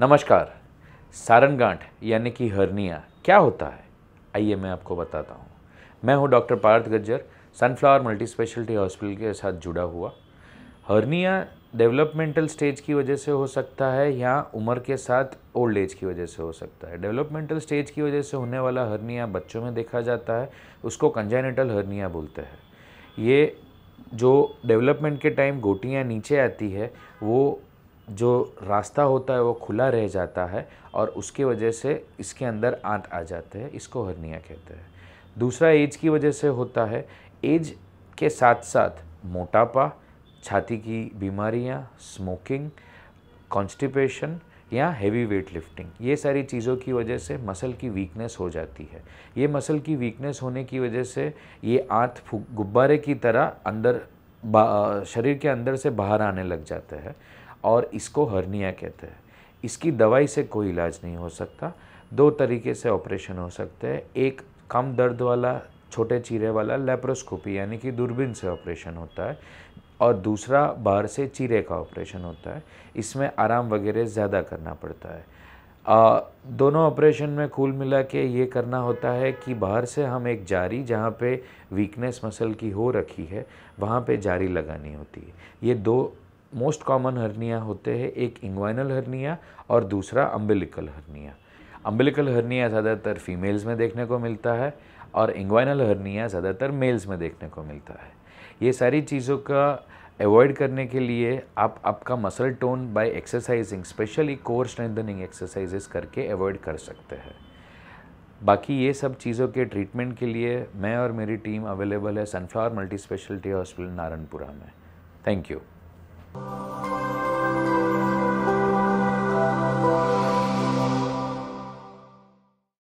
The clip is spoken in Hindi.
नमस्कार गांठ यानी कि हर्निया क्या होता है आइए मैं आपको बताता हूँ मैं हूँ doctor Parth Gajjar sunflower multi speciality hospital के साथ जुड़ा हुआ हर्निया डेवलपमेंटल स्टेज की वजह से हो सकता है या उम्र के साथ ओल्ड एज की वजह से हो सकता है डेवलपमेंटल स्टेज की वजह से होने वाला हर्निया बच्चों में देखा जाता है उसको कंजेनेटल हर्निया बोलते हैं ये जो डेवलपमेंट के टाइम गोटियाँ नीचे आती है वो जो रास्ता होता है वो खुला रह जाता है और उसके वजह से इसके अंदर आंत आ जाते हैं इसको हर्निया कहते हैं दूसरा एज की वजह से होता है एज के साथ साथ मोटापा छाती की बीमारियां, स्मोकिंग कॉन्स्टिपेशन या हैवी वेट लिफ्टिंग ये सारी चीज़ों की वजह से मसल की वीकनेस हो जाती है ये मसल की वीकनेस होने की वजह से ये आँत गुब्बारे की तरह अंदर शरीर के अंदर से बाहर आने लग जाते हैं और इसको हर्निया कहते हैं इसकी दवाई से कोई इलाज नहीं हो सकता दो तरीके से ऑपरेशन हो सकते हैं एक कम दर्द वाला छोटे चीरे वाला लेप्रोस्कोपी यानी कि दूरबीन से ऑपरेशन होता है और दूसरा बाहर से चीरे का ऑपरेशन होता है इसमें आराम वगैरह ज़्यादा करना पड़ता है आ, दोनों ऑपरेशन में कुल मिला के ये करना होता है कि बाहर से हम एक जारी जहाँ पे वीकनेस मसल की हो रखी है वहाँ पे जारी लगानी होती है ये दो मोस्ट कॉमन हर्निया होते हैं एक इंग्वाइनल हर्निया और दूसरा अम्बिलिकल हर्निया अम्बिलिकल हर्निया ज़्यादातर फीमेल्स में देखने को मिलता है और इंग्वाइनल हर्निया ज़्यादातर मेल्स में देखने को मिलता है ये सारी चीज़ों का अवॉइड करने के लिए आप आपका muscle tone by exercising specially core strengthening exercises करके अवॉइड कर सकते हैं बाकी ये सब चीज़ों के ट्रीटमेंट के लिए मैं और मेरी टीम अवेलेबल है sunflower multi speciality hospital Narayanpura में थैंक यू Thank you.